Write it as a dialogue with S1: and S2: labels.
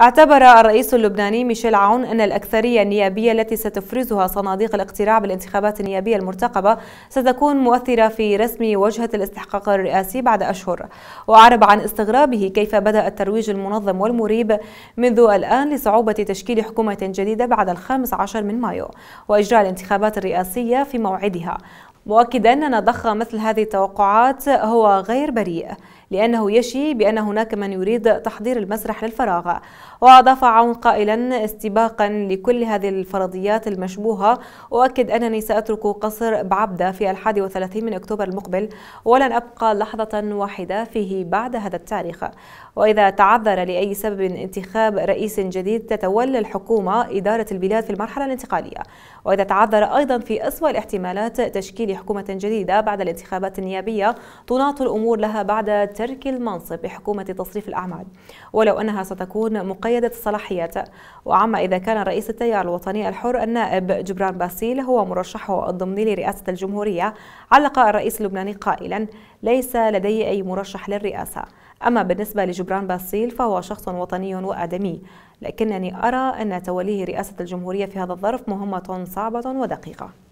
S1: اعتبر الرئيس اللبناني ميشيل عون أن الأكثرية النيابية التي ستفرزها صناديق الاقتراع بالانتخابات النيابية المرتقبة ستكون مؤثرة في رسم وجهة الاستحقاق الرئاسي بعد أشهر وأعرب عن استغرابه كيف بدأ الترويج المنظم والمريب منذ الآن لصعوبة تشكيل حكومة جديدة بعد الخامس عشر من مايو وإجراء الانتخابات الرئاسية في موعدها مؤكدا أن ضخ مثل هذه التوقعات هو غير بريء لأنه يشي بأن هناك من يريد تحضير المسرح للفراغ وأضاف عون قائلا استباقا لكل هذه الفرضيات المشبوهة أؤكد أنني سأترك قصر بعبدة في 31 من أكتوبر المقبل ولن أبقى لحظة واحدة فيه بعد هذا التاريخ وإذا تعذر لأي سبب انتخاب رئيس جديد تتولى الحكومة إدارة البلاد في المرحلة الانتقالية وإذا تعذر أيضا في أسوأ الاحتمالات تشكيل حكومة جديدة بعد الانتخابات النيابية تناط الأمور لها بعد ترك المنصب بحكومة تصريف الأعمال ولو أنها ستكون مقيدة الصلاحيات وعما إذا كان رئيس التيار الوطني الحر النائب جبران باسيل هو مرشحه الضمني لرئاسة الجمهورية علق الرئيس اللبناني قائلا ليس لدي أي مرشح للرئاسة أما بالنسبة لجبران باسيل فهو شخص وطني وآدمي لكنني أرى أن توليه رئاسة الجمهورية في هذا الظرف مهمة صعبة ودقيقة